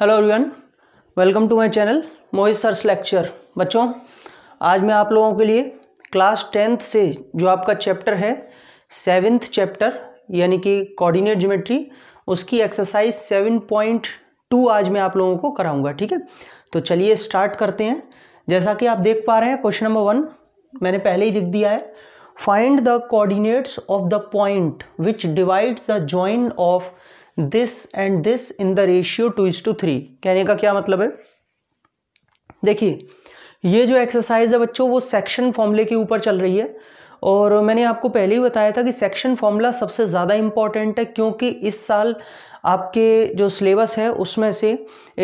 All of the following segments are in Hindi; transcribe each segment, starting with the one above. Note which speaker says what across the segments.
Speaker 1: Hello everyone welcome to my channel Mohit sir's lecture बच्चों आज मैं आप लोगों के लिए क्लास टेंथ से जो आपका चैप्टर है सेवेंथ चैप्टर यानी कि कोऑर्डिनेट ज्योमेट्री उसकी एक्सरसाइज सेवन पॉइंट टू आज मैं आप लोगों को कराऊंगा ठीक है तो चलिए स्टार्ट करते हैं जैसा कि आप देख पा रहे हैं क्वेश्चन नंबर वन मैंने पहले ही लिख दिया है find the coordinates of the point which divides the join of this and this in the ratio two is to three कहने का क्या मतलब है देखिए ये जो एक्सरसाइज है बच्चों वो सेक्शन फॉर्मूले के ऊपर चल रही है और मैंने आपको पहले ही बताया था कि सेक्शन फॉर्मूला सबसे ज़्यादा इम्पॉर्टेंट है क्योंकि इस साल आपके जो सिलेबस है उसमें से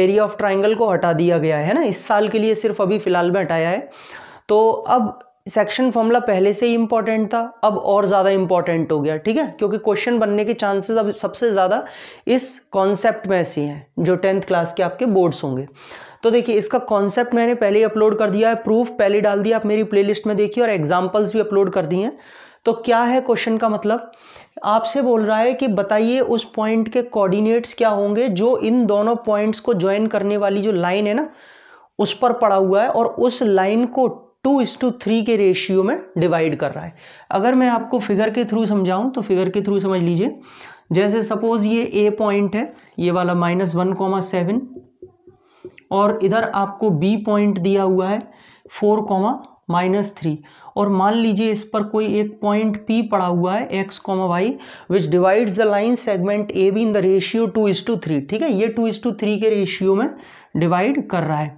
Speaker 1: एरिया ऑफ ट्राइंगल को हटा दिया गया है ना इस साल के लिए सिर्फ अभी फ़िलहाल में हटाया है तो अब सेक्शन फॉर्मूला पहले से ही इंपॉर्टेंट था अब और ज़्यादा इंपॉर्टेंट हो गया ठीक है क्योंकि क्वेश्चन बनने के चांसेस अब सबसे ज़्यादा इस कॉन्सेप्ट में ऐसी हैं जो टेंथ क्लास के आपके बोर्ड्स होंगे तो देखिए इसका कॉन्सेप्ट मैंने पहले ही अपलोड कर दिया है प्रूफ पहले डाल दिया आप मेरी प्ले में देखिए और एग्जाम्पल्स भी अपलोड कर दिए हैं तो क्या है क्वेश्चन का मतलब आपसे बोल रहा है कि बताइए उस पॉइंट के कोऑर्डिनेट्स क्या होंगे जो इन दोनों पॉइंट्स को ज्वाइन करने वाली जो लाइन है ना उस पर पड़ा हुआ है और उस लाइन को टू इस टू थ्री के रेशियो में डिवाइड कर रहा है अगर मैं आपको फिगर के थ्रू समझाऊं तो फिगर के थ्रू समझ लीजिए जैसे सपोज ये ए पॉइंट है ये वाला माइनस वन कॉमा सेवन और इधर आपको बी पॉइंट दिया हुआ है फोर कॉमा माइनस थ्री और मान लीजिए इस पर कोई एक पॉइंट पी पड़ा हुआ है x comma y which divides the line segment A B in the ratio two is to three ठीक है ये टू इज टू थ्री के रेशियो में डिवाइड कर रहा है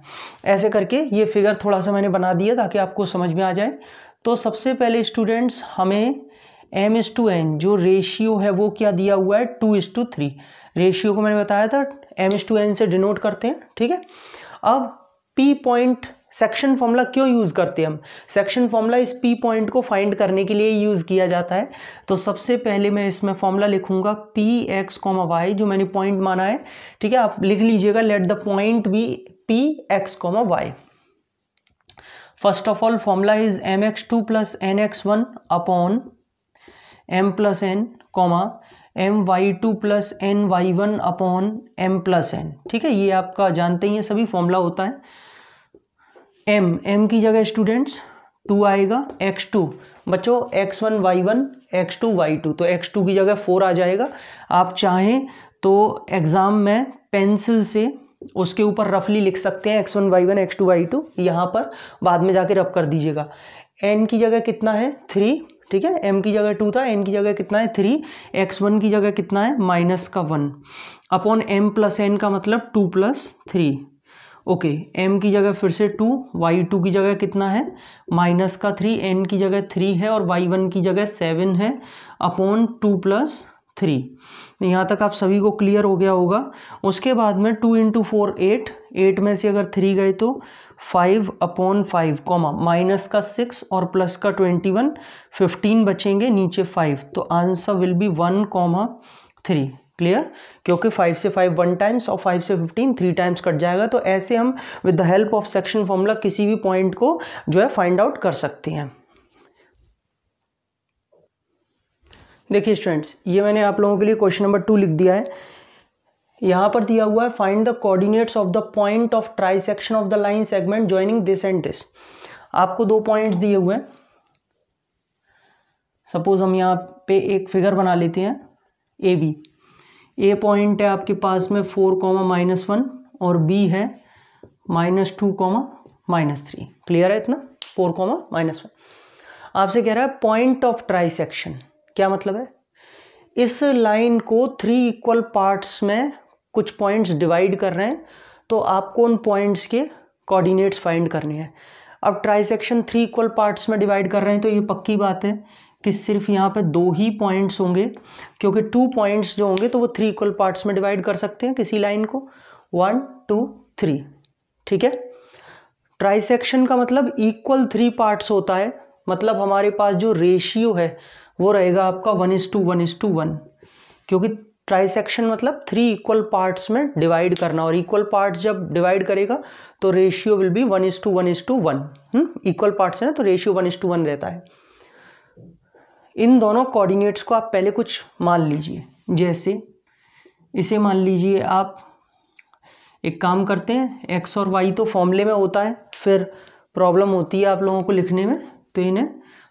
Speaker 1: ऐसे करके ये फिगर थोड़ा सा मैंने बना दिया ताकि आपको समझ में आ जाए तो सबसे पहले स्टूडेंट्स हमें एम एस टू एन जो रेशियो है वो क्या दिया हुआ है two is to three ratio को मैंने बताया था एम एस टू एन से डिनोट करते हैं ठीक है अब पी पॉइंट सेक्शन फॉर्मूला क्यों यूज़ करते हैं हम सेक्शन फॉर्मूला इस पी पॉइंट को फाइंड करने के लिए यूज़ किया जाता है तो सबसे पहले मैं इसमें फॉर्मूला लिखूंगा पी एक्स कॉमा वाई जो मैंने पॉइंट माना है ठीक है आप लिख लीजिएगा let the point be P x comma y first of all formula is m x two plus n x one upon m plus n comma m y two plus n y one upon m plus n ठीक है ये आपका जानते ही है सभी फॉर्मूला होता है एम एम की जगह स्टूडेंट्स टू आएगा एक्स टू बच्चों x one y one x two y two तो एक्स टू की जगह फोर आ जाएगा आप चाहें तो एग्ज़ाम में पेंसिल से उसके ऊपर रफली लिख सकते हैं x one y one x two y two यहाँ पर बाद में जाके रब कर दीजिएगा एन की जगह कितना है थ्री ठीक है एम की जगह टू था एन की जगह कितना है थ्री एक्स वन की जगह कितना है माइनस का one upon m plus n का मतलब two plus three okay m की जगह फिर से टू वाई टू की जगह कितना है माइनस का थ्री एन की जगह थ्री है और वाई वन की जगह सेवन है अपॉन टू प्लस थ्री यहाँ तक आप सभी को क्लियर हो गया होगा उसके बाद में two into four eight eight में से अगर थ्री गए तो five upon five comma minus का सिक्स और प्लस का ट्वेंटी वन फिफ्टीन बचेंगे नीचे फाइव तो answer will be one comma three clear क्योंकि फाइव से फाइव वन टाइम्स और फाइव से फिफ्टीन थ्री टाइम्स कट जाएगा तो ऐसे हम with the help of section formula किसी भी पॉइंट को जो है फाइंड आउट कर सकते हैं देखिए स्टूडेंट्स ये मैंने आप लोगों के लिए क्वेश्चन नंबर टू लिख दिया है यहाँ पर दिया हुआ है find the coordinates of the point of trisection of the line segment joining this and this आपको दो पॉइंट्स दिए हुए हैं सपोज हम यहाँ पे एक फिगर बना लेते हैं ए बी ए पॉइंट है आपके पास में फोर कॉमा माइनस वन और बी है minus two comma minus three clear है इतना फोर कॉमा माइनस वन आपसे कह रहा है पॉइंट ऑफ ट्राइसेक्शन क्या मतलब है इस लाइन को थ्री इक्वल पार्ट्स में कुछ पॉइंट्स डिवाइड कर रहे हैं तो आपको उन पॉइंट्स के कोऑर्डिनेट्स फाइंड करने हैं अब trisection three equal parts में डिवाइड कर रहे हैं तो ये पक्की बात है कि सिर्फ यहाँ पे दो ही पॉइंट्स होंगे क्योंकि टू पॉइंट्स जो होंगे तो वो थ्री इक्वल पार्ट्स में डिवाइड कर सकते हैं किसी लाइन को वन टू थ्री ठीक है ट्राइसेक्शन का मतलब इक्वल थ्री पार्ट्स होता है मतलब हमारे पास जो रेशियो है वो रहेगा आपका one is to one is to one क्योंकि ट्राइसेक्शन मतलब थ्री इक्वल पार्ट्स में डिवाइड करना और इक्वल पार्ट्स जब डिवाइड करेगा तो ratio will be one is to one is to one equal parts है ना तो ratio one is to one रहता है इन दोनों कोऑर्डिनेट्स को आप पहले कुछ मान लीजिए जैसे इसे मान लीजिए आप एक काम करते हैं एक्स और वाई तो फॉर्मूले में होता है फिर प्रॉब्लम होती है आप लोगों को लिखने में तो इन्हें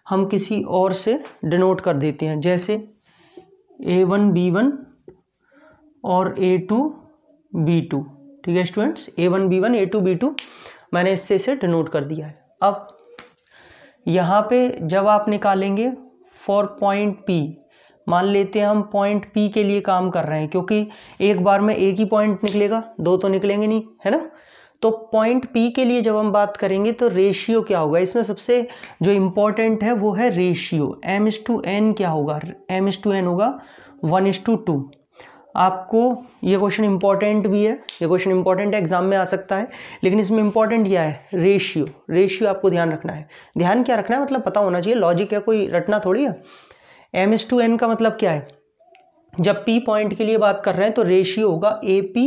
Speaker 1: हम किसी और से डिनोट कर देते हैं जैसे ए वन बी वन और ए टू बी टू ठीक है students A one B one A two B two मैंने इससे इसे डिनोट कर दिया है अब यहाँ पे जब आप निकालेंगे फॉर पॉइंट पी मान लेते हैं हम पॉइंट पी के लिए काम कर रहे हैं क्योंकि एक बार में एक ही पॉइंट निकलेगा दो तो निकलेंगे नहीं है ना तो पॉइंट पी के लिए जब हम बात करेंगे तो रेशियो क्या होगा इसमें सबसे जो इम्पोर्टेंट है वो है ratio m is to n क्या होगा एम इस टू एन होगा वन इस टू टू आपको ये क्वेश्चन इंपॉर्टेंट भी है ये क्वेश्चन इंपॉर्टेंट एग्जाम में आ सकता है लेकिन इसमें इंपॉर्टेंट क्या है रेशियो रेशियो आपको ध्यान रखना है ध्यान क्या रखना है मतलब पता होना चाहिए लॉजिक है कोई रटना थोड़ी है एम एस टू एन का मतलब क्या है जब पी पॉइंट के लिए बात कर रहे हैं तो रेशियो होगा A P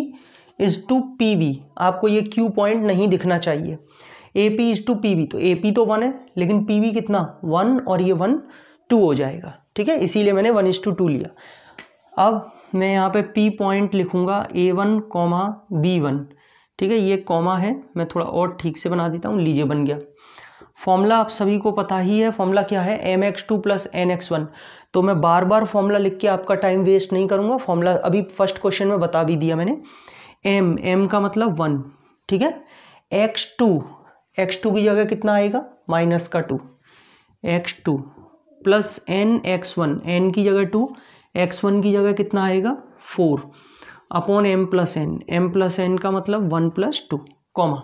Speaker 1: is to P B आपको ये क्यू पॉइंट नहीं दिखना चाहिए A P is to P B तो ए पी तो वन है लेकिन पी बी कितना वन और ये वन टू हो जाएगा ठीक है इसीलिए मैंने वन इज टू टू लिया अब मैं यहाँ पे पी पॉइंट लिखूँगा A one comma B one ठीक है ये कॉमा है मैं थोड़ा और ठीक से बना देता हूँ लीजिए बन गया फॉर्मूला आप सभी को पता ही है फॉर्मूला क्या है m x two plus n x one तो मैं बार बार फॉर्मूला लिख के आपका टाइम वेस्ट नहीं करूँगा फॉर्मूला अभी फर्स्ट क्वेश्चन में बता भी दिया मैंने एम एम का मतलब वन ठीक है एक्स टू एक्स टू की जगह कितना आएगा माइनस का two x two plus n x one n की जगह टू एक्स वन की जगह कितना आएगा four upon m plus n m plus n का मतलब one plus two comma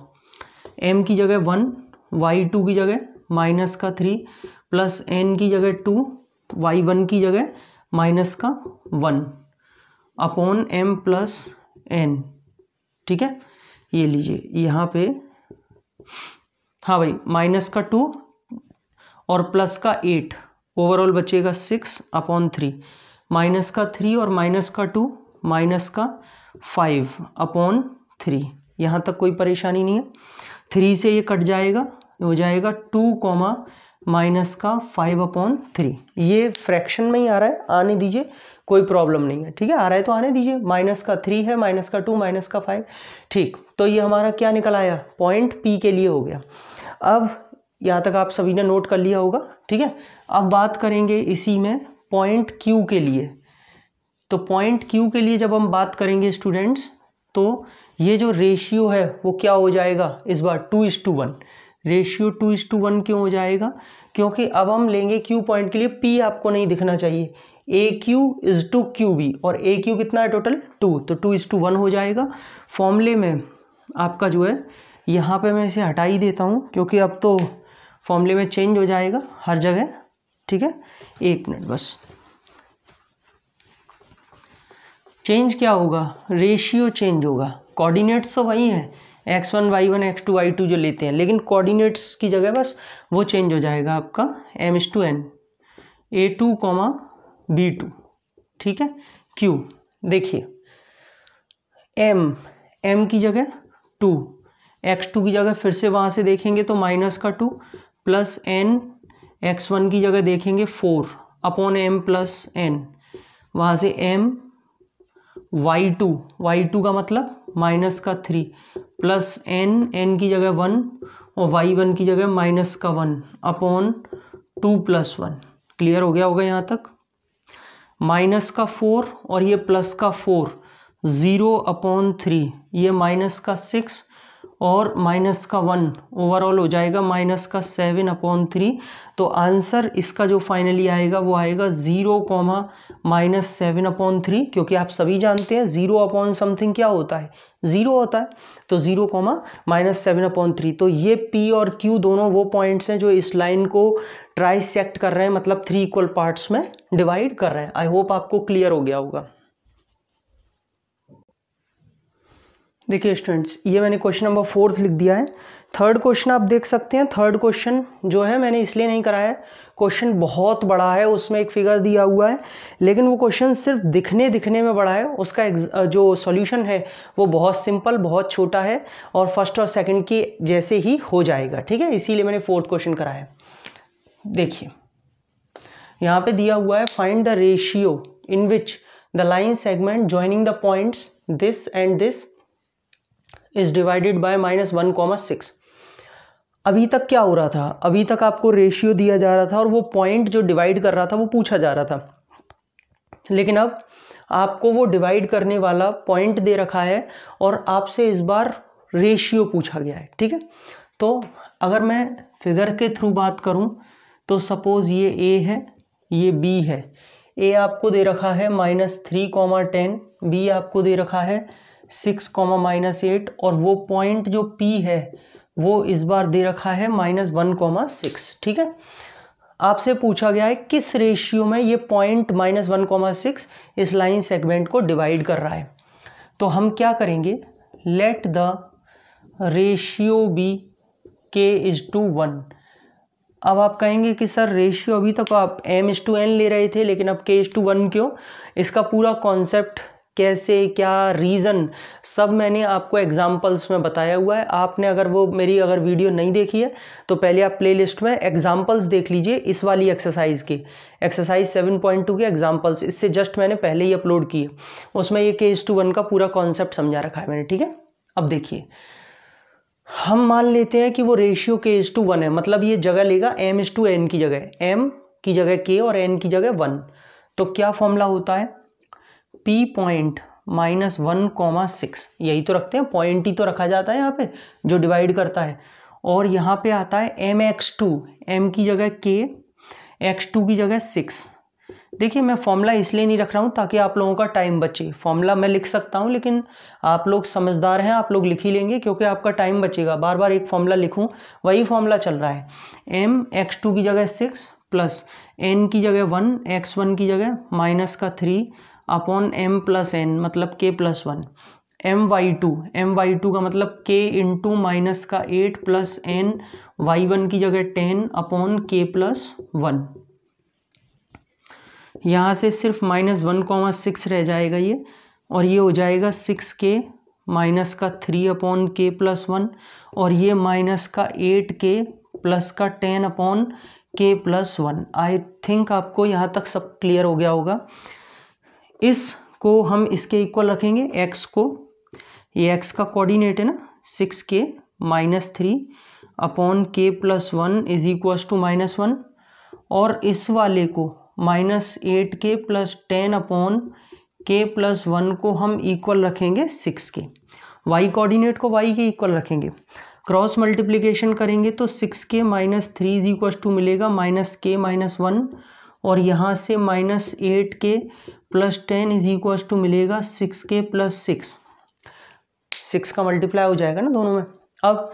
Speaker 1: m की जगह वन वाई टू की जगह माइनस का थ्री प्लस एन की जगह टू वाई वन की जगह माइनस का one upon m plus n ठीक है ये लीजिए यहाँ पे हाँ भाई माइनस का टू और प्लस का एट ओवरऑल बचेगा सिक्स अपॉन थ्री माइनस का थ्री और माइनस का टू माइनस का फाइव अपॉन थ्री यहाँ तक कोई परेशानी नहीं है थ्री से ये कट जाएगा हो जाएगा टू कॉमा माइनस का फाइव अपॉन थ्री ये फ्रैक्शन में ही आ रहा है आने दीजिए कोई प्रॉब्लम नहीं है ठीक है आ रहा है तो आने दीजिए माइनस का थ्री है माइनस का टू माइनस का फाइव ठीक तो ये हमारा क्या निकल आया पॉइंट पी के लिए हो गया अब यहाँ तक आप सभी ने नोट कर लिया होगा ठीक है अब बात करेंगे इसी में पॉइंट क्यू के लिए तो पॉइंट क्यू के लिए जब हम बात करेंगे स्टूडेंट्स तो ये जो रेशियो है वो क्या हो जाएगा इस बार two is to one ratio two is to one क्यों हो जाएगा क्योंकि अब हम लेंगे क्यू पॉइंट के लिए पी आपको नहीं दिखना चाहिए A Q is to Q B और ए क्यू कितना है टोटल टू तो टू इज टू वन हो जाएगा फॉर्मूले में आपका जो है यहाँ पे मैं इसे हटा ही देता हूँ क्योंकि अब तो फॉर्मूले में चेंज हो जाएगा हर जगह ठीक है एक मिनट बस चेंज क्या होगा रेशियो चेंज होगा कोऑर्डिनेट्स तो वही हैं x one y one x two y two जो लेते हैं लेकिन कोऑर्डिनेट्स की जगह बस वो चेंज हो जाएगा आपका m is to n A two comma B two ठीक है क्यू देखिए एम एम की जगह टू एक्स टू की जगह फिर से वहाँ से देखेंगे तो माइनस का two plus n x one की जगह देखेंगे four upon m plus n वहाँ से m y two y two का मतलब माइनस का थ्री प्लस एन एन की जगह वन और वाई वन की जगह माइनस का one upon two plus one clear हो गया होगा यहाँ तक माइनस का फोर और ये प्लस का फोर ज़ीरो अपॉन थ्री ये माइनस का सिक्स और माइनस का वन ओवरऑल हो जाएगा माइनस का सेवन अपॉन थ्री तो आंसर इसका जो फाइनली आएगा वो आएगा zero comma minus seven upon three क्योंकि आप सभी जानते हैं ज़ीरो अपॉन समथिंग क्या होता है ज़ीरो होता है तो zero comma minus seven upon three तो ये पी और क्यू दोनों वो पॉइंट्स हैं जो इस लाइन को ट्राई सेक्ट कर रहे हैं मतलब थ्री इक्वल पार्ट्स में डिवाइड कर रहे हैं आई होप आपको क्लियर हो गया होगा देखिए स्टूडेंट्स ये मैंने क्वेश्चन नंबर फोर्थ लिख दिया है थर्ड क्वेश्चन आप देख सकते हैं थर्ड क्वेश्चन जो है मैंने इसलिए नहीं कराया है क्वेश्चन बहुत बड़ा है उसमें एक फिगर दिया हुआ है लेकिन वो क्वेश्चन सिर्फ दिखने दिखने में बड़ा है उसका जो सॉल्यूशन है वो बहुत सिंपल बहुत छोटा है और फर्स्ट और सेकेंड की जैसे ही हो जाएगा ठीक है इसीलिए मैंने फोर्थ क्वेश्चन कराया देखिए यहाँ पर दिया हुआ है find the ratio in which the line segment joining the points this and this is divided by minus one comma six अभी तक क्या हो रहा था अभी तक आपको रेशियो दिया जा रहा था और वो पॉइंट जो डिवाइड कर रहा था वो पूछा जा रहा था लेकिन अब आपको वो डिवाइड करने वाला पॉइंट दे रखा है और आपसे इस बार रेशियो पूछा गया है ठीक है तो अगर मैं फिगर के थ्रू बात करूं तो सपोज़ ये ए है ये बी है ए आपको दे रखा है minus three comma ten B आपको दे रखा है सिक्स कॉमा माइनस एट और वो पॉइंट जो पी है वो इस बार दे रखा है माइनस वन कॉमा सिक्स ठीक है आपसे पूछा गया है किस रेशियो में ये point minus one comma six इस लाइन सेगमेंट को डिवाइड कर रहा है तो हम क्या करेंगे let the ratio be k is to one अब आप कहेंगे कि सर रेशियो अभी तक आप एम इज टू एन ले रहे थे लेकिन अब के इज टू वन क्यों इसका पूरा कॉन्सेप्ट कैसे क्या रीज़न सब मैंने आपको एग्ज़ाम्पल्स में बताया हुआ है आपने अगर वो मेरी अगर वीडियो नहीं देखी है तो पहले आप प्लेलिस्ट में एग्ज़ाम्पल्स देख लीजिए इस वाली एक्सरसाइज की एक्सरसाइज 7.2 के एग्ज़ाम्पल्स इससे जस्ट मैंने पहले ही अपलोड किए उसमें ये केस टू वन का पूरा कॉन्सेप्ट समझा रखा है मैंने ठीक है अब देखिए हम मान लेते हैं कि वो रेशियो के एज टू वन है मतलब ये जगह लेगा एम एस टू एन की जगह एम की जगह के और एन की जगह वन तो क्या फॉर्मूला होता है P point minus one comma six यही तो रखते हैं पॉइंट ही तो रखा जाता है यहाँ पे जो डिवाइड करता है और यहाँ पे आता है एम एक्स टू एम की जगह के एक्स टू की जगह सिक्स देखिए मैं फॉर्मूला इसलिए नहीं रख रहा हूँ ताकि आप लोगों का टाइम बचे फॉर्मूला मैं लिख सकता हूँ लेकिन आप लोग समझदार हैं आप लोग लिख ही लेंगे क्योंकि आपका टाइम बचेगा बार बार एक फॉर्मूला लिखूँ वही फॉर्मूला चल रहा है एम एक्स टू की जगह सिक्स प्लस एन की जगह वन एक्स वन की जगह माइनस का three upon m plus n मतलब k plus one m y two m y two का मतलब के इंटू माइनस का eight plus n y one की जगह ten upon k plus one यहाँ से सिर्फ माइनस वन कॉमा सिक्स रह जाएगा ये और ये हो जाएगा सिक्स के माइनस का three upon k plus one और ये माइनस का एट के प्लस का ten upon k plus one I think आपको यहाँ तक सब क्लियर हो गया होगा इसको हम इसके इक्वल रखेंगे एक्स को ये एक्स का कोऑर्डिनेट है ना six k minus three upon k plus one is equal to minus one और इस वाले को minus eight k plus ten upon k plus one को हम इक्वल रखेंगे सिक्स के वाई कोऑर्डिनेट को वाई के इक्वल रखेंगे क्रॉस मल्टीप्लिकेशन करेंगे तो six k minus three is equal to मिलेगा माइनस के माइनस वन और यहाँ से minus eight k plus ten is equal to मिलेगा सिक्स के प्लस सिक्स सिक्स का मल्टीप्लाई हो जाएगा ना दोनों में अब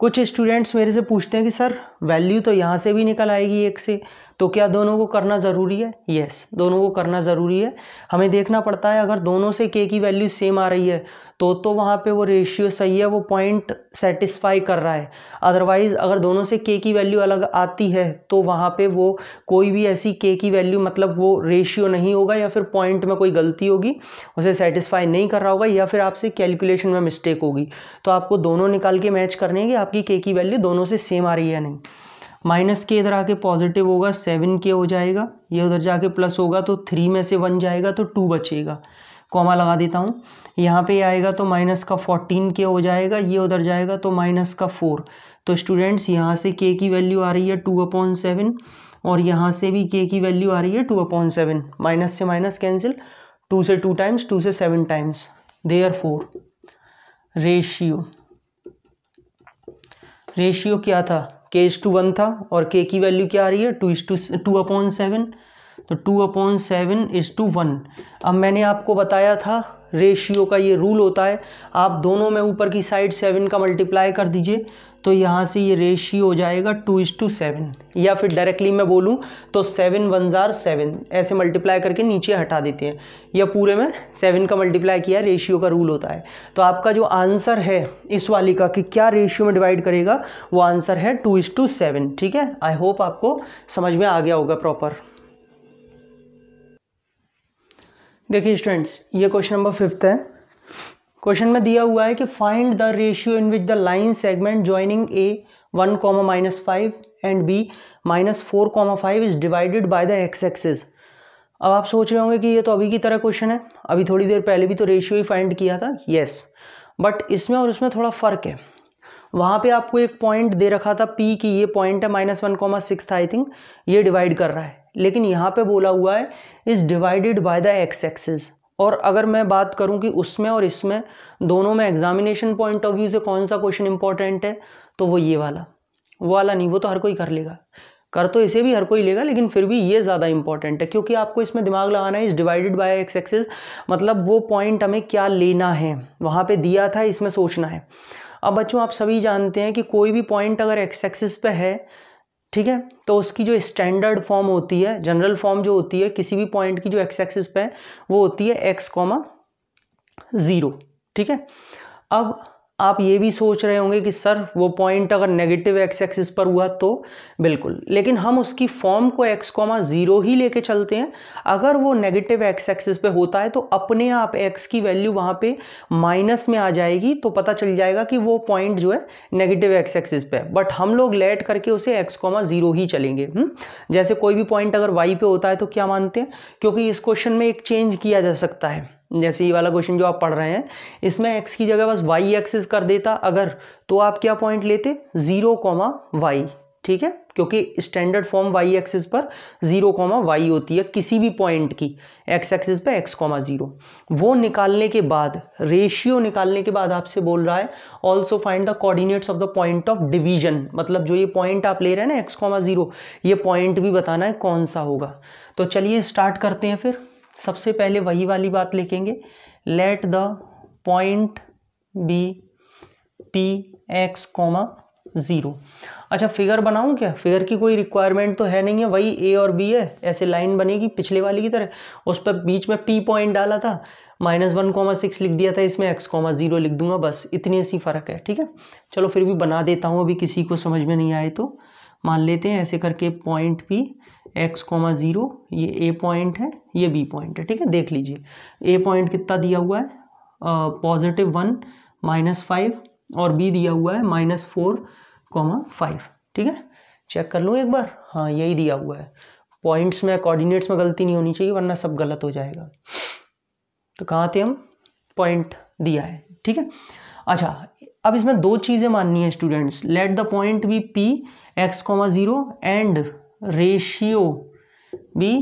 Speaker 1: कुछ स्टूडेंट्स मेरे से पूछते हैं कि सर वैल्यू तो यहाँ से भी निकल आएगी एक से तो क्या दोनों को करना ज़रूरी है यस दोनों को करना ज़रूरी है हमें देखना पड़ता है अगर दोनों से के की वैल्यू सेम आ रही है तो तो वहाँ पे वो रेशियो सही है वो पॉइंट सेटिस्फाई कर रहा है अदरवाइज़ अगर दोनों से के की वैल्यू अलग आती है तो वहाँ पे वो कोई भी ऐसी के की वैल्यू मतलब वो रेशियो नहीं होगा या फिर पॉइंट में कोई गलती होगी उसे सेटिस्फाई नहीं कर रहा होगा या फिर आपसे कैलकुलेशन में मिस्टेक होगी तो आपको दोनों निकाल के मैच करने की आपकी के की वैल्यू दोनों से सेम आ रही है नहीं माइनस के इधर आके पॉजिटिव होगा सेवन के हो जाएगा ये उधर जाके प्लस होगा तो थ्री में से वन जाएगा तो टू बचेगा कॉमा लगा देता हूँ यहाँ पे आएगा तो माइनस का फोर्टीन के हो जाएगा ये उधर जाएगा तो माइनस का फोर तो स्टूडेंट्स यहाँ से के की वैल्यू आ रही है टू अपॉन सेवन और यहाँ से भी के की वैल्यू आ रही है टू अपॉन सेवन माइनस से माइनस कैंसिल टू से टू टाइम्स टू से seven times therefore ratio ratio क्या था के इस टू वन था और के की वैल्यू क्या आ रही है two is to two upon seven तो two upon seven is to one अब मैंने आपको बताया था रेशियो का ये रूल होता है आप दोनों में ऊपर की साइड सेवन का मल्टीप्लाई कर दीजिए तो यहाँ से ये रेशियो हो जाएगा टू इस टू सेवन या फिर डायरेक्टली मैं बोलूँ तो सेवन वन ज़ार सेवन ऐसे मल्टीप्लाई करके नीचे हटा देते हैं या पूरे में सेवन का मल्टीप्लाई किया रेशियो का रूल होता है तो आपका जो आंसर है इस वाली का कि क्या रेशियो में डिवाइड करेगा वो आंसर है टू इस टू सेवन ठीक है आई होप आपको समझ में आ गया होगा प्रॉपर देखिए स्टूडेंट्स ये क्वेश्चन नंबर फिफ्थ है क्वेश्चन में दिया हुआ है कि find the ratio in which the line segment joining A one comma minus five and B minus four comma five is divided by the x axis अब आप सोच रहे होंगे कि ये तो अभी की तरह क्वेश्चन है अभी थोड़ी देर पहले भी तो रेशियो ही फाइंड किया था येस बट इसमें और इसमें थोड़ा फ़र्क है वहाँ पे आपको एक पॉइंट दे रखा था पी कि ये पॉइंट है minus one comma six I think ये डिवाइड कर रहा है लेकिन यहाँ पे बोला हुआ है is divided by the x axis और अगर मैं बात करूं कि उसमें और इसमें दोनों में एग्जामिनेशन पॉइंट ऑफ व्यू से कौन सा क्वेश्चन इंपॉर्टेंट है तो वो ये वाला वो वाला नहीं वो तो हर कोई कर लेगा कर तो इसे भी हर कोई लेगा लेकिन फिर भी ये ज़्यादा इंपॉर्टेंट है क्योंकि आपको इसमें दिमाग लगाना है इस डिवाइडेड बाय एक्स एक्सेस मतलब वो पॉइंट हमें क्या लेना है वहाँ पे दिया था इसमें सोचना है अब बच्चों आप सभी जानते हैं कि कोई भी पॉइंट अगर एक्स एक्सेस पे है ठीक है तो उसकी जो स्टैंडर्ड फॉर्म होती है जनरल फॉर्म जो होती है किसी भी पॉइंट की जो एक्स एक्सिस पे है वो होती है एक्स कॉमा ज़ीरो ठीक है अब आप ये भी सोच रहे होंगे कि सर वो पॉइंट अगर नेगेटिव एक्स एक्सिस पर हुआ तो बिल्कुल लेकिन हम उसकी फॉर्म को एक्स कॉमा ज़ीरो ही लेके चलते हैं अगर वो नेगेटिव एक्स एक्सिस पे होता है तो अपने आप एक्स की वैल्यू वहाँ पे माइनस में आ जाएगी तो पता चल जाएगा कि वो पॉइंट जो है नेगेटिव एक्स एक्सिस पे है बट हम लोग लेट करके उसे एक्स कॉमा ज़ीरो ही चलेंगे हुँ? हम्म? जैसे कोई भी पॉइंट अगर वाई पे होता है तो क्या मानते हैं क्योंकि इस क्वेश्चन में एक चेंज किया जा सकता है जैसे ये वाला क्वेश्चन जो आप पढ़ रहे हैं इसमें एक्स की जगह बस वाई एक्सेस कर देता अगर तो आप क्या पॉइंट लेते ज़ीरो कॉमा वाई ठीक है क्योंकि स्टैंडर्ड फॉर्म वाई एक्सिस पर जीरो कॉमा वाई होती है किसी भी पॉइंट की एक्स एक्सिस पर एक्स कॉमा जीरो वो निकालने के बाद रेशियो निकालने के बाद आपसे बोल रहा है also find the coordinates of the point of division मतलब जो ये पॉइंट आप ले रहे हैं ना एक्स कॉमा जीरो ये पॉइंट भी बताना है कौन सा होगा तो चलिए स्टार्ट करते हैं फिर सबसे पहले वही वाली बात लिखेंगे let the point be P x comma zero अच्छा फिगर बनाऊं क्या फिगर की कोई रिक्वायरमेंट तो है नहीं है वही ए और बी है ऐसे लाइन बनेगी पिछले वाले की तरह उस पर बीच में पी पॉइंट डाला था माइनस वन कॉमा सिक्स लिख दिया था इसमें एक्स कॉमा ज़ीरो लिख दूंगा बस इतनी सी फ़र्क है ठीक है चलो फिर भी बना देता हूँ अभी किसी को समझ में नहीं आए तो मान लेते हैं ऐसे करके point P x comma zero ये ए पॉइंट है ये बी पॉइंट है ठीक है देख लीजिए ए पॉइंट कितना दिया हुआ है पॉजिटिव वन माइनस फाइव और बी दिया हुआ है माइनस फोर कॉमा फाइव ठीक है चेक कर लूँ एक बार हाँ यही दिया हुआ है पॉइंट्स में कोऑर्डिनेट्स में गलती नहीं होनी चाहिए वरना सब गलत हो जाएगा तो कहाँ थे हम पॉइंट दिया है ठीक है अच्छा अब इसमें दो चीज़ें माननी है students let the point be P x comma zero and ratio be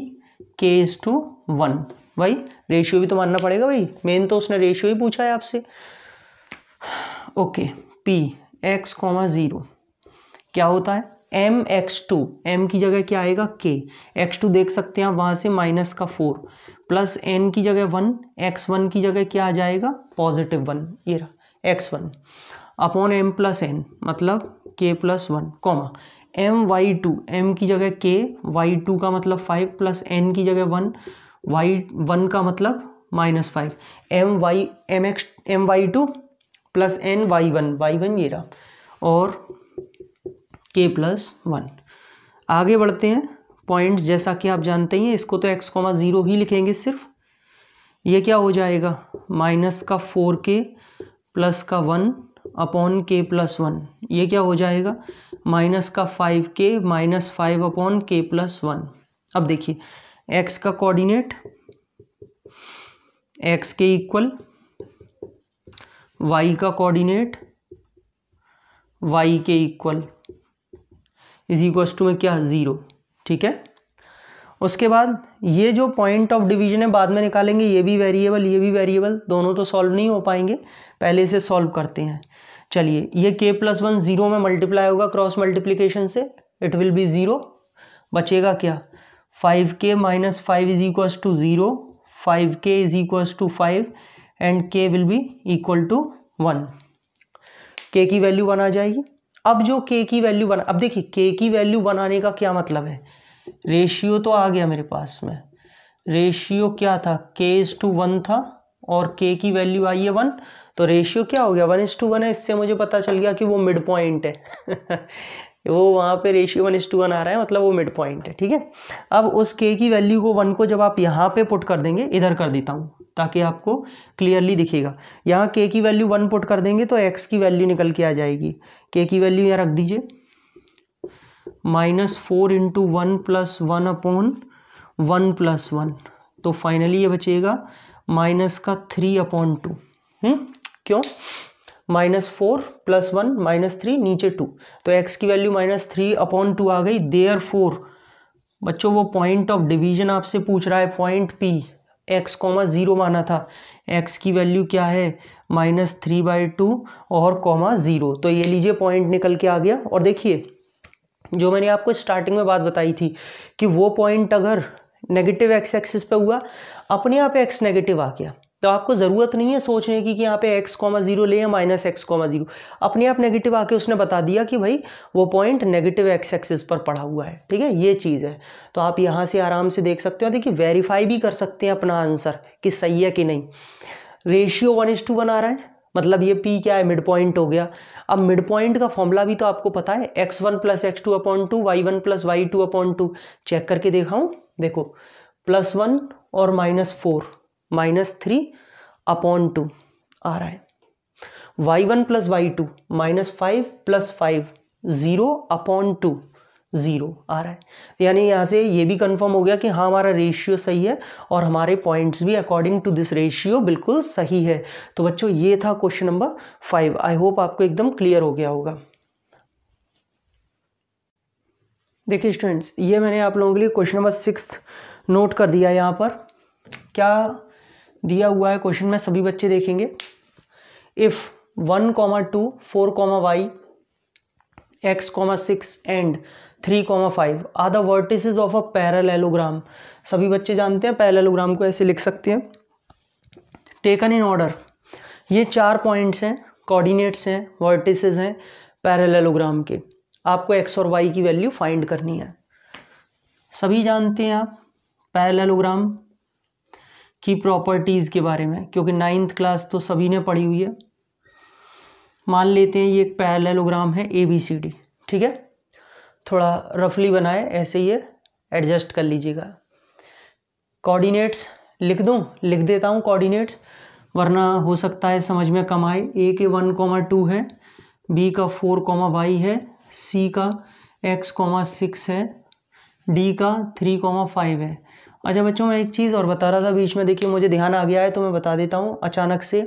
Speaker 1: k to one भाई रेशियो भी तो मानना पड़ेगा भाई मेन तो उसने रेशियो ही पूछा है आपसे okay P x comma zero क्या होता है एम एक्स टू एम की जगह क्या आएगा के एक्स टू देख सकते हैं आप वहाँ से माइनस का फोर प्लस एन की जगह वन एक्स वन की जगह क्या आ जाएगा पॉजिटिव वन ये रहा x one upon m plus n मतलब k plus one comma m y two m की जगह के वाई टू का मतलब फाइव प्लस एन की जगह वन वाई वन का मतलब minus five m y m x m y two plus n y one y one ये रहा और के प्लस वन आगे बढ़ते हैं पॉइंट जैसा कि आप जानते ही हैं इसको तो एक्स कॉमा ज़ीरो ही लिखेंगे सिर्फ ये क्या हो जाएगा माइनस का फोर के प्लस का one upon k plus one ये क्या हो जाएगा माइनस का five k minus five upon k plus one अब देखिए एक्स का कोऑर्डिनेट एक्स के इक्वल वाई का कोऑर्डिनेट वाई के इक्वल इज इक्वल्स टू में क्या ज़ीरो ठीक है उसके बाद ये जो पॉइंट ऑफ डिवीजन है बाद में निकालेंगे ये भी वेरिएबल ये भी वेरिएबल दोनों तो सॉल्व नहीं हो पाएंगे पहले इसे सॉल्व करते हैं चलिए ये के प्लस वन ज़ीरो में मल्टीप्लाई होगा क्रॉस मल्टीप्लीकेशन से इट विल बी ज़ीरो बचेगा क्या five k minus five is equal to zero five k is equals to five and k will be equal to one k की वैल्यू वन आ जाएगी अब जो के की वैल्यू बना अब देखिए के की वैल्यू बनाने का क्या मतलब है रेशियो तो आ गया मेरे पास में रेशियो क्या था के इज टू वन था और के की वैल्यू आई है वन तो रेशियो क्या हो गया वन इज टू वन है इससे मुझे पता चल गया कि वो मिड पॉइंट है वो वहाँ पे ratio one is to one आ रहा है मतलब वो मिड पॉइंट है ठीक है अब उस के की वैल्यू को वन को जब आप यहाँ पे पुट कर देंगे इधर कर देता हूँ ताकि आपको क्लियरली दिखेगा यहाँ के की वैल्यू वन पुट कर देंगे तो एक्स की वैल्यू निकल के आ जाएगी के की वैल्यू यहाँ रख दीजिए minus four into one plus one upon one plus one तो फाइनली ये बचेगा माइनस का थ्री अपॉन टू हम्म, क्यों minus four plus one minus three नीचे टू तो एक्स की value minus three upon two आ गई देयर फोर बच्चों वो पॉइंट ऑफ डिवीजन आपसे पूछ रहा है point P x comma zero माना था एक्स की वैल्यू क्या है माइनस थ्री बाई टू और कॉमा ज़ीरो तो ये लीजिए पॉइंट निकल के आ गया और देखिए जो मैंने आपको स्टार्टिंग में बात बताई थी कि वो पॉइंट अगर नेगेटिव एक्स एक्सिस पे हुआ अपने आप एक्स नेगेटिव आ गया तो आपको ज़रूरत नहीं है सोचने की कि यहाँ पे एक्स कॉमा ज़ीरो ले या माइनस एक्स कॉमा ज़ीरो अपने आप नेगेटिव आके उसने बता दिया कि भाई वो पॉइंट नेगेटिव एक्स एक्सिस पर पड़ा हुआ है ठीक है ये चीज़ है तो आप यहाँ से आराम से देख सकते हो देखिए वेरीफाई भी कर सकते हैं अपना आंसर कि सही है कि नहीं ratio one is to one आ रहा है मतलब ये पी क्या है मिड पॉइंट हो गया अब मिड पॉइंट का फॉर्मूला भी तो आपको पता है x one plus x two upon two y one plus y two upon two check करके देखाऊँ देखो प्लस वन और minus four minus three upon two आ रहा है y one plus y two minus five plus five zero upon two zero आ रहा है यानी यहाँ से ये भी कंफर्म हो गया कि हाँ हमारा रेशियो सही है और हमारे पॉइंट्स भी अकॉर्डिंग टू दिस रेशियो बिल्कुल सही है तो बच्चों ये था question number five I hope आपको एकदम क्लियर हो गया होगा देखिए स्टूडेंट्स ये मैंने आप लोगों के लिए क्वेश्चन नंबर सिक्स नोट कर दिया यहाँ पर क्या दिया हुआ है क्वेश्चन में सभी बच्चे देखेंगे if one comma two four comma y x comma six and three comma five are the vertices of a parallelogram सभी बच्चे जानते हैं पैरालेलोग्राम को ऐसे लिख सकते हैं टेकन इन ऑर्डर ये चार पॉइंट्स हैं कोऑर्डिनेट्स हैं वर्टिसज हैं पैरालेलोग्राम के आपको एक्स और वाई की वैल्यू फाइंड करनी है सभी जानते हैं आप पैरालेलोग्राम की प्रॉपर्टीज़ के बारे में क्योंकि नाइन्थ क्लास तो सभी ने पढ़ी हुई है मान लेते हैं ये एक पैरालेलोग्राम है ए बी सी डी ठीक है थोड़ा रफली बनाए ऐसे ही एडजस्ट कर लीजिएगा कोऑर्डिनेट्स लिख दूँ लिख देता हूँ कोऑर्डिनेट्स वरना हो सकता है समझ में कम आए ए के वन कॉमा टू है बी का फोर कॉमा वाई है सी का एक्स कॉमा सिक्स है डी का थ्री कॉमा फाइव है अच्छा बच्चों मैं एक चीज़ और बता रहा था बीच में देखिए मुझे ध्यान आ गया है तो मैं बता देता हूँ अचानक से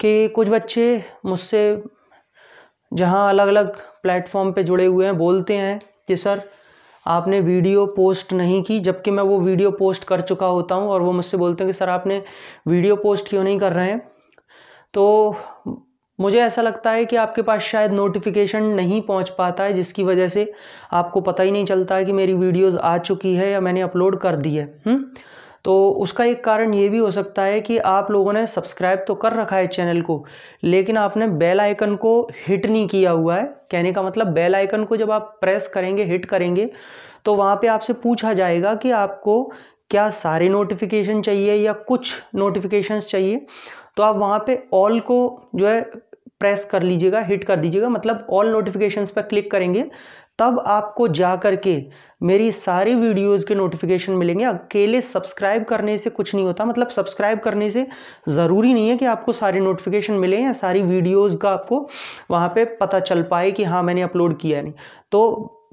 Speaker 1: कि कुछ बच्चे मुझसे जहाँ अलग अलग प्लेटफॉर्म पे जुड़े हुए हैं बोलते हैं कि सर आपने वीडियो पोस्ट नहीं की जबकि मैं वो वीडियो पोस्ट कर चुका होता हूँ और वो मुझसे बोलते हैं कि सर आपने वीडियो पोस्ट क्यों नहीं कर रहे हैं तो मुझे ऐसा लगता है कि आपके पास शायद नोटिफिकेशन नहीं पहुंच पाता है जिसकी वजह से आपको पता ही नहीं चलता है कि मेरी वीडियोस आ चुकी है या मैंने अपलोड कर दी है हुँ? हम्म? तो उसका एक कारण ये भी हो सकता है कि आप लोगों ने सब्सक्राइब तो कर रखा है चैनल को लेकिन आपने बेल आइकन को हिट नहीं किया हुआ है कहने का मतलब बेल आइकन को जब आप प्रेस करेंगे हिट करेंगे तो वहाँ पे आपसे पूछा जाएगा कि आपको क्या सारे नोटिफिकेशन चाहिए या कुछ नोटिफिकेशंस चाहिए तो आप वहाँ पे ऑल को जो है प्रेस कर लीजिएगा हिट कर दीजिएगा मतलब ऑल नोटिफिकेशंस पर क्लिक करेंगे तब आपको जा कर के मेरी सारी वीडियोस के नोटिफिकेशन मिलेंगे अकेले सब्सक्राइब करने से कुछ नहीं होता मतलब सब्सक्राइब करने से ज़रूरी नहीं है कि आपको सारे नोटिफिकेशन मिले या सारी वीडियोस का आपको वहाँ पे पता चल पाए कि हाँ मैंने अपलोड किया नहीं तो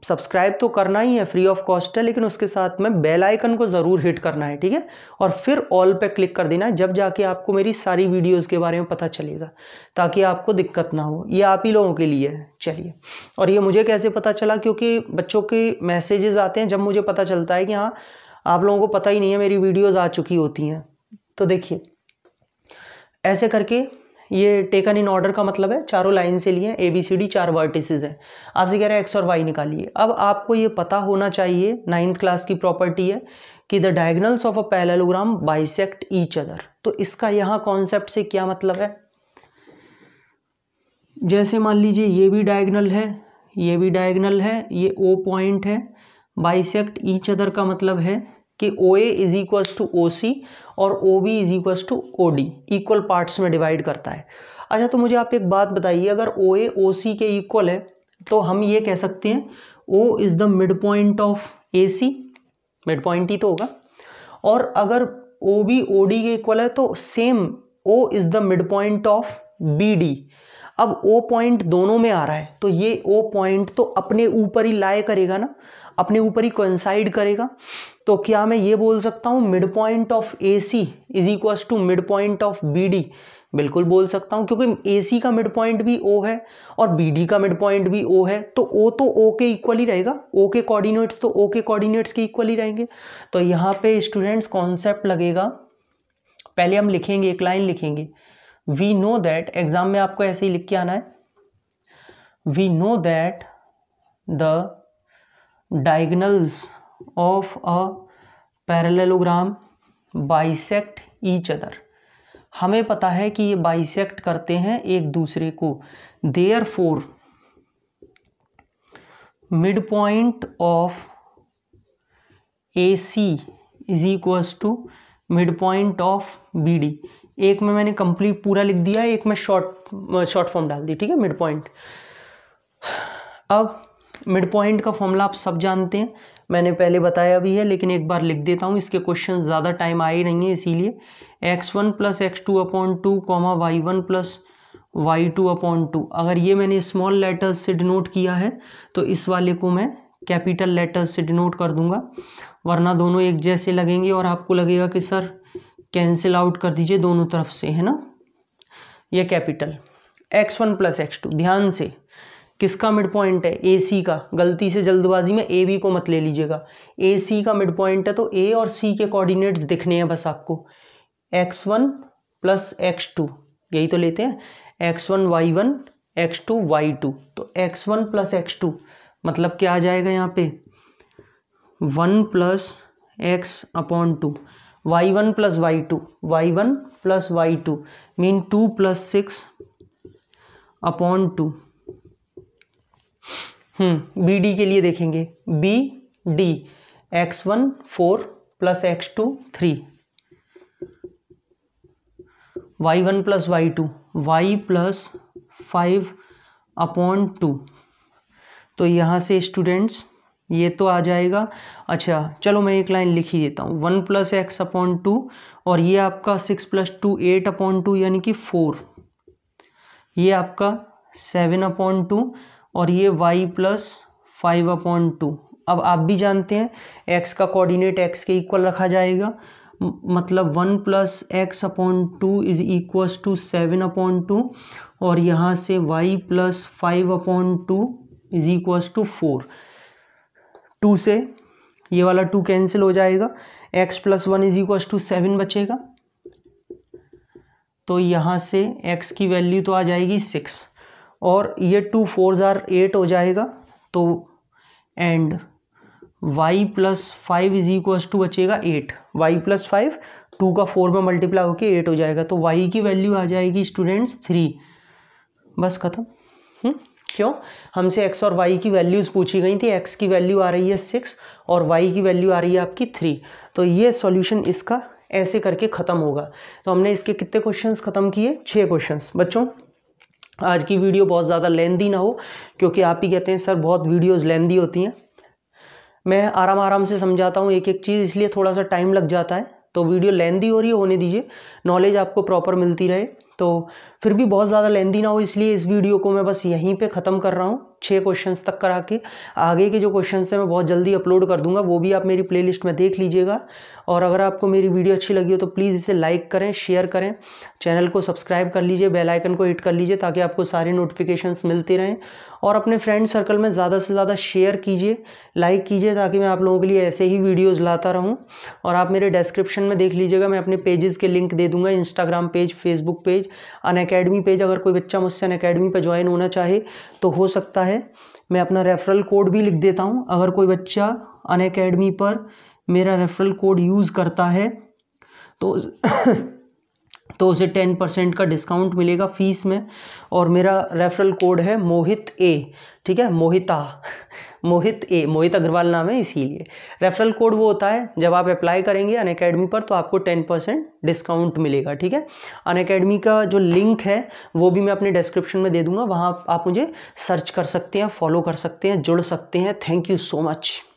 Speaker 1: सब्सक्राइब तो करना ही है फ्री ऑफ कॉस्ट है लेकिन उसके साथ में बेल आइकन को ज़रूर हिट करना है ठीक है और फिर ऑल पे क्लिक कर देना है जब जाके आपको मेरी सारी वीडियोस के बारे में पता चलेगा ताकि आपको दिक्कत ना हो ये आप ही लोगों के लिए है चलिए और ये मुझे कैसे पता चला क्योंकि बच्चों के मैसेजेस आते हैं जब मुझे पता चलता है कि हाँ आप लोगों को पता ही नहीं है मेरी वीडियोज़ आ चुकी होती हैं तो देखिए ऐसे करके ये टेकन इन ऑर्डर का मतलब है चारों लाइन से लिए ए बी सी डी चार वर्टिसज हैं आपसे कह रहे हैं एक्स और वाई निकालिए अब आपको ये पता होना चाहिए नाइन्थ क्लास की प्रॉपर्टी है कि the diagonals of a parallelogram bisect each other तो इसका यहाँ कॉन्सेप्ट से क्या मतलब है जैसे मान लीजिए ये भी डायगनल है ये भी डायगनल है ये ओ पॉइंट है बाइसेक्ट ईच अदर का मतलब है कि O A is equals to O C और O B is equals to O D equal parts में डिवाइड करता है अच्छा तो मुझे आप एक बात बताइए अगर ओ ए ओ सी के इक्वल है तो हम ये कह सकते हैं O is the midpoint of A C midpoint ही तो होगा और अगर ओ बी ओ डी के इक्वल है तो same O is the midpoint of B D अब ओ पॉइंट दोनों में आ रहा है तो ये ओ पॉइंट तो अपने ऊपर ही लाए करेगा ना अपने ऊपर ही कोइंसाइड करेगा तो क्या मैं ये बोल सकता हूँ midpoint of A C is equals to midpoint of B D बिल्कुल बोल सकता हूँ क्योंकि ए सी का मिड पॉइंट भी ओ है और बी डी का मिड पॉइंट भी ओ है तो ओ तो ओ के इक्वल ही रहेगा ओ के कोऑर्डिनेट्स तो ओ के कोऑर्डिनेट्स के इक्वल ही रहेंगे तो यहाँ पे स्टूडेंट्स कॉन्सेप्ट लगेगा पहले हम लिखेंगे एक लाइन लिखेंगे वी नो दैट एग्जाम में आपको ऐसे ही लिख के आना है we know that the diagonals of a parallelogram bisect each other हमें पता है कि ये बाइसेक्ट करते हैं एक दूसरे को therefore midpoint of A C is equals to midpoint of B D एक में मैंने कंप्लीट पूरा लिख दिया एक में शॉर्ट शॉर्ट फॉर्म डाल दी ठीक है मिड पॉइंट अब मिड पॉइंट का फॉर्मूला आप सब जानते हैं मैंने पहले बताया भी है लेकिन एक बार लिख देता हूँ इसके क्वेश्चन ज़्यादा टाइम आए नहीं है इसीलिए x one plus x two upon two comma y one plus y two upon two अगर ये मैंने स्मॉल लेटर्स से डिनोट किया है तो इस वाले को मैं कैपिटल लेटर्स से डिनोट कर दूंगा वरना दोनों एक जैसे लगेंगे और आपको लगेगा कि सर कैंसिल आउट कर दीजिए दोनों तरफ से है ना ये capital x one plus x two ध्यान से किसका मिड पॉइंट है ए सी का गलती से जल्दबाजी में ए बी को मत ले लीजिएगा ए सी का मिड पॉइंट है तो ए और सी के कोऑर्डिनेट्स दिखने हैं बस आपको x one plus x two यही तो लेते हैं x one y one x two y two तो x one plus x two मतलब क्या आ जाएगा यहाँ पे one plus x upon two y one plus y two y one plus y two mean two plus six upon two B hmm, D के लिए देखेंगे B D x one four plus x two three Y one plus y two y plus five upon two तो यहाँ से स्टूडेंट्स ये तो आ जाएगा अच्छा चलो मैं एक लाइन लिख ही देता हूँ one plus x upon two और ये आपका six plus two eight upon two यानी कि फोर ये आपका सेवन अपॉन टू और ये y plus five upon two अब आप भी जानते हैं एक्स का कोऑर्डिनेट एक्स के इक्वल रखा जाएगा मतलब one plus x upon two is equals to seven upon two और यहाँ से y plus five upon two is equals to four two से ये वाला टू कैंसिल हो जाएगा x plus one is equals to seven बचेगा तो यहाँ से एक्स की वैल्यू तो आ जाएगी सिक्स और ये टू फोर ज़ार एट हो जाएगा तो and y plus five is equal to बचेगा eight y plus five two का फोर में मल्टीप्लाई होकर एट हो जाएगा तो y की वैल्यू आ जाएगी स्टूडेंट्स थ्री बस ख़त्म हम्म, क्यों हमसे x और y की वैल्यूज़ पूछी गई थी x की वैल्यू आ रही है सिक्स और y की वैल्यू आ रही है आपकी थ्री तो ये सॉल्यूशन इसका ऐसे करके ख़त्म होगा तो हमने इसके कितने क्वेश्चंस ख़त्म किए छः क्वेश्चंस बच्चों आज की वीडियो बहुत ज़्यादा लेंदी ना हो क्योंकि आप ही कहते हैं सर बहुत वीडियोज़ लेंदी होती हैं मैं आराम आराम से समझाता हूँ एक एक चीज़ इसलिए थोड़ा सा टाइम लग जाता है तो वीडियो लेंदी हो रही है होने दीजिए नॉलेज आपको प्रॉपर मिलती रहे तो फिर भी बहुत ज़्यादा लेंदी ना हो इसलिए इस वीडियो को मैं बस यहीं पे ख़त्म कर रहा हूँ छः क्वेश्चंस तक करा के आगे के जो क्वेश्चन हैं मैं बहुत जल्दी अपलोड कर दूंगा वो भी आप मेरी प्लेलिस्ट में देख लीजिएगा और अगर आपको मेरी वीडियो अच्छी लगी हो तो प्लीज़ इसे लाइक करें शेयर करें चैनल को सब्सक्राइब कर लीजिए बेल आइकन को हिट कर लीजिए ताकि आपको सारे नोटिफिकेशंस मिलते रहें और अपने फ्रेंड सर्कल में ज़्यादा से ज़्यादा शेयर कीजिए लाइक कीजिए ताकि मैं आप लोगों के लिए ऐसे ही वीडियोज़ लाता रहूँ और आप मेरे डिस्क्रिप्शन में देख लीजिएगा मैं अपने पेजेस के लिंक दे दूँगा इंस्टाग्राम पेज फेसबुक पेज अनेक अकेडमी पेज अगर कोई बच्चा मुझसे अन अकेडमी पर ज्वाइन होना चाहे तो हो सकता है मैं अपना रेफरल कोड भी लिख देता हूँ अगर कोई बच्चा अन अकेडमी पर मेरा रेफरल कोड यूज़ करता है तो तो उसे टेन परसेंट का डिस्काउंट मिलेगा फीस में और मेरा रेफरल कोड है मोहित ए ठीक है मोहिता मोहित ए मोहित अग्रवाल नाम है इसीलिए रेफरल कोड वो होता है जब आप अप्लाई करेंगे अन अकेडमी पर तो आपको टेन परसेंट डिस्काउंट मिलेगा ठीक है अन अकेडमी का जो लिंक है वो भी मैं अपने डिस्क्रिप्शन में दे दूंगा वहाँ आप मुझे सर्च कर सकते हैं फॉलो कर सकते हैं जुड़ सकते हैं थैंक यू सो मच